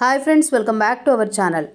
hi friends welcome back to our channel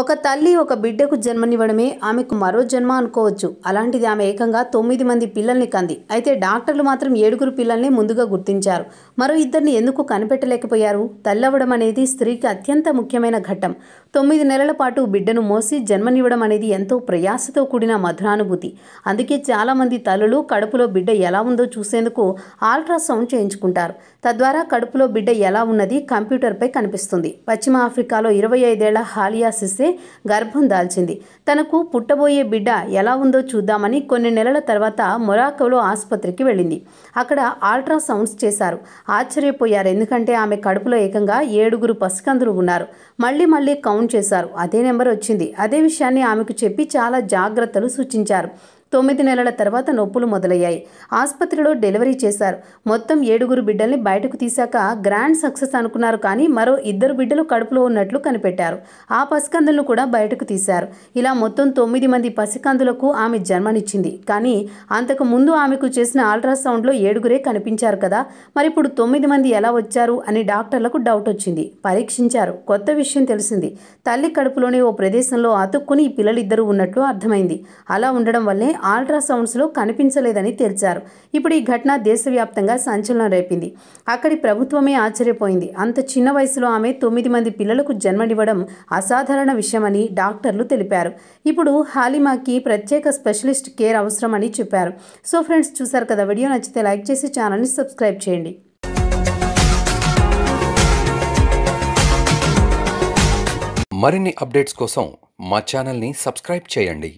ఒక తల్లి ఒక బిడ్డకు జన్మనివ్వడమే ఆమెకు మరో జన్మ అనుకోవచ్చు అలాంటిది ఆమె ఏకంగా తొమ్మిది మంది పిల్లల్ని కంది అయితే డాక్టర్లు మాత్రం ఏడుగురు పిల్లల్ని ముందుగా గుర్తించారు మరో ఇద్దరిని ఎందుకు కనిపెట్టలేకపోయారు తల్లవ్వడం అనేది స్త్రీకి అత్యంత ముఖ్యమైన ఘట్టం తొమ్మిది నెలల పాటు బిడ్డను మోసి జన్మనివ్వడం అనేది ఎంతో ప్రయాసతో కూడిన మధురానుభూతి అందుకే చాలామంది తల్లులు కడుపులో బిడ్డ ఎలా ఉందో చూసేందుకు అల్ట్రాసౌండ్ చేయించుకుంటారు తద్వారా కడుపులో బిడ్డ ఎలా ఉన్నది కంప్యూటర్పై కనిపిస్తుంది పశ్చిమ ఆఫ్రికాలో ఇరవై ఐదేళ్ల హాలియా సిస్సే గర్భం దాల్చింది తనకు పుట్టబోయే బిడ్డ ఎలా ఉందో చూద్దామని కొన్ని నెలల తర్వాత మొరాకోలో ఆసుపత్రికి వెళ్ళింది అక్కడ అల్ట్రాసౌండ్స్ చేశారు ఆశ్చర్యపోయారు ఎందుకంటే ఆమె కడుపులో ఏకంగా ఏడుగురు పసికందులు ఉన్నారు మళ్ళీ మళ్ళీ కౌంట్ ఫోన్ చేశారు అదే నెంబర్ వచ్చింది అదే విషయాన్ని ఆమెకు చెప్పి చాలా జాగ్రత్తలు సూచించారు తొమ్మిది నెలల తర్వాత నొప్పులు మొదలయ్యాయి ఆసుపత్రిలో డెలివరీ చేశారు మొత్తం ఏడుగురు బిడ్డల్ని బయటకు తీశాక గ్రాండ్ సక్సెస్ అనుకున్నారు కానీ మరో ఇద్దరు బిడ్డలు కడుపులో ఉన్నట్లు కనిపెట్టారు ఆ పసికందులను కూడా బయటకు తీశారు ఇలా మొత్తం తొమ్మిది మంది పసికందులకు ఆమె జన్మనిచ్చింది కానీ అంతకు ముందు ఆమెకు చేసిన అల్ట్రాసౌండ్లో ఏడుగురే కనిపించారు కదా మరి ఇప్పుడు తొమ్మిది మంది ఎలా వచ్చారు అని డాక్టర్లకు డౌట్ వచ్చింది పరీక్షించారు కొత్త విషయం తెలిసింది తల్లి కడుపులోని ఓ ప్రదేశంలో అతుక్కుని పిల్లలిద్దరూ ఉన్నట్లు అర్థమైంది అలా ఉండడం వల్లే అల్ట్రాసౌండ్స్లో కనిపించలేదని తేల్చారు ఇప్పుడు ఈ ఘటన దేశవ్యాప్తంగా సంచలనం రేపింది అక్కడి ప్రభుత్వమే ఆశ్చర్యపోయింది అంత చిన్న వయసులో ఆమె తొమ్మిది మంది పిల్లలకు జన్మనివ్వడం అసాధారణ విషయమని డాక్టర్లు తెలిపారు ఇప్పుడు హాలిమాకి ప్రత్యేక స్పెషలిస్ట్ కేర్ అవసరమని చెప్పారు సో ఫ్రెండ్స్ చూసారు కదా వీడియో నచ్చితే లైక్ చేసి ఛానల్ని సబ్స్క్రైబ్ చేయండి మరిన్ని అప్డేట్స్ కోసం మా ఛానల్ని సబ్స్క్రైబ్ చేయండి